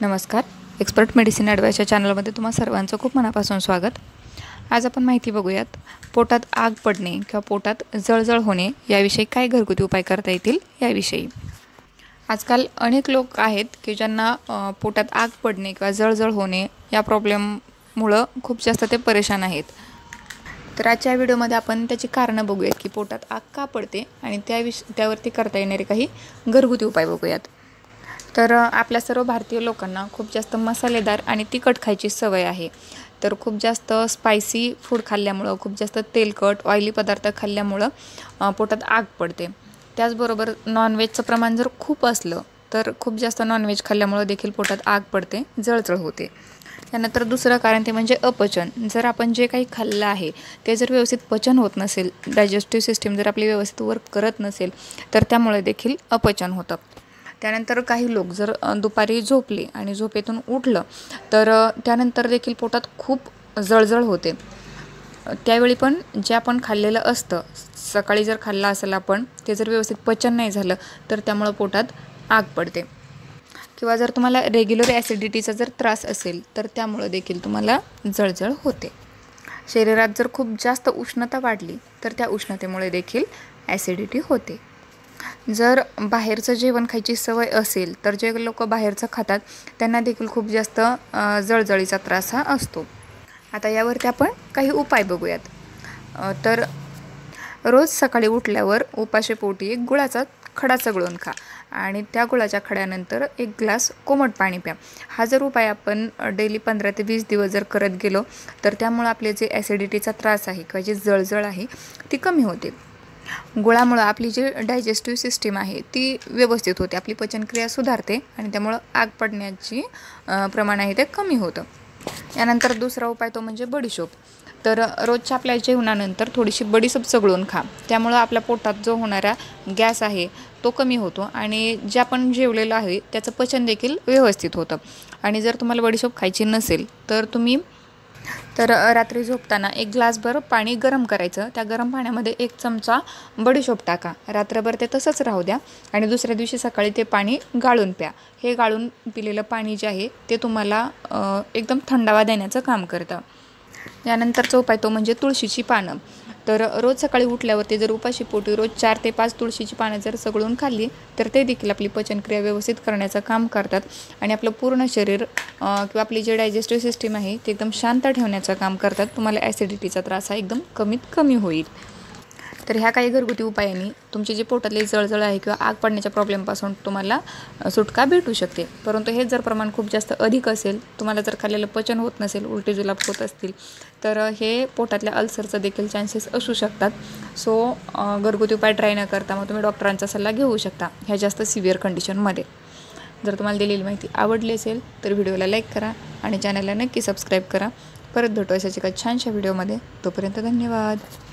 नमस्कार expert medicine ॲडवाईसच्या चॅनलमध्ये तुम्हा सर्वांचं खूप मनापासून स्वागत आज आपण माहिती बघूयात पोटात आग पडणे किंवा पोटात जळजळ होणे याविषयी काय घरगुती उपाय करता येतील याविषयी आजकाल अनेक लोक आहेत की ज्यांना पोटात आग पडणे किंवा जळजळ होणे या प्रॉब्लेममुळं खूप जास्त ते परेशान आहेत तर आजच्या व्हिडिओमध्ये आपण त्याची कारणं बघूयात की पोटात आग का पडते आणि विष त्यावरती करता येणारे काही घरगुती उपाय बघूयात तर आपल्या सर्व भारतीय लोकांना खूप जास्त मसालेदार आणि तिखट खायची सवय आहे तर खूप जास्त स्पायसी फूड खाल्ल्यामुळं खूप जास्त तेलकट ऑइली पदार्थ खाल्ल्यामुळं पोटात आग पडते त्याचबरोबर नॉनव्हेजचं प्रमाण जर खूप असलं तर खूप जास्त नॉनव्हेज खाल्ल्यामुळं देखील पोटात आग पडते जळजळ होते त्यानंतर दुसरं कारण ते म्हणजे अपचन जर आपण जे काही खाल्लं आहे ते जर व्यवस्थित पचन होत नसेल डायजेस्टिव्ह सिस्टीम जर आपली व्यवस्थित वर्क करत नसेल तर त्यामुळे देखील अपचन होतं त्यानंतर काही लोक जर दुपारी झोपले आणि झोपेतून उठलं तर त्यानंतर देखील पोटात खूप जळजळ होते त्यावेळी पण जे आपण खाल्लेलं असतं सकाळी जर खाल्लं असेल आपण ते जर व्यवस्थित पचन नाही झालं तर त्यामुळं पोटात आग पडते किंवा जर तुम्हाला रेग्युलर ॲसिडिटीचा जर त्रास असेल तर त्यामुळं देखील तुम्हाला जळजळ होते शरीरात जर खूप जास्त उष्णता वाढली तर त्या उष्णतेमुळे देखील ॲसिडिटी होते जर बाहेरचं जेवण खायची सवय असेल तर जे लोक बाहेरचं खातात त्यांना देखील खूप जास्त जळजळीचा त्रास हा असतो आता यावरती आपण काही उपाय बघूयात तर रोज सकाळी उठल्यावर उपाशेपोटी एक गुळाचा खडा चगळून खा आणि त्या गुळाच्या खड्यानंतर एक ग्लास कोमट पाणी प्या हा जर उपाय आपण डेली पंधरा ते वीस दिवस जर करत गेलो तर त्यामुळं आपले जे ॲसिडिटीचा त्रास आहे किंवा जी जळजळ आहे ती कमी होते गुळामुळं आपली जी डायजेस्टिव्ह सिस्टीम आहे ती व्यवस्थित होते आपली पचनक्रिया सुधारते आणि त्यामुळं आग पडण्याची प्रमाण आहे ते कमी होतं यानंतर दुसरा उपाय तो म्हणजे बडीशोप तर रोजच्या आपल्या जेवणानंतर थोडीशी बडीशोप चगळून खा त्यामुळं आपल्या पोटात जो होणारा गॅस आहे तो कमी होतो आणि जे आपण जेवलेलं आहे त्याचं पचन देखील व्यवस्थित होतं आणि जर तुम्हाला बडीशोप खायची नसेल तर तुम्ही तर रात्री झोपताना एक ग्लासभर पाणी गरम करायचं त्या गरम पाण्यामध्ये एक चमचा बडीशोप टाका रात्रभर ते तसंच राहू द्या आणि दुसऱ्या दिवशी सकाळी ते पाणी गाळून प्या हे गाळून पिलेलं पाणी जे आहे ते तुम्हाला एकदम थंडावा देण्याचं काम करतं यानंतरचा उपाय तो म्हणजे तुळशीची पानं तर रोज सकाळी उठल्यावरती जर उपाशी पोटी रोज चार ते पाच तुळशीची पानं जर सगळून खाल्ली तर ते देखील आपली पचनक्रिया व्यवस्थित करण्याचं काम करतात आणि आपलं पूर्ण शरीर किंवा आपली जे डायजेस्टिव्ह सिस्टीम आहे ते एकदम शांत ठेवण्याचं काम करतात तुम्हाला ॲसिडिटीचा त्रास हा एकदम कमीत कमी होईल तर ह्या काही घरगुती उपायांनी तुमची जी पोटातले जळजळ आहे किंवा आग पडण्याच्या प्रॉब्लेमपासून तुम्हाला सुटका भेटू शकते परंतु हे जर प्रमाण खूप जास्त अधिक असेल तुम्हाला जर खाल्लेलं पचन होत नसेल उलटी जुलाब होत असतील तर हे पोटातल्या अल्सरचं देखील चान्सेस असू शकतात सो घरगुती उपाय ट्राय न करता मग तुम्ही डॉक्टरांचा सल्ला घेऊ शकता ह्या जास्त सिव्हिअर कंडिशनमध्ये जर तुम्हाला दिलेली माहिती आवडली असेल तर व्हिडिओला लाईक करा आणि चॅनलला नक्की सबस्क्राईब करा परत भेटू अशाच एका छानशा व्हिडिओमध्ये तोपर्यंत धन्यवाद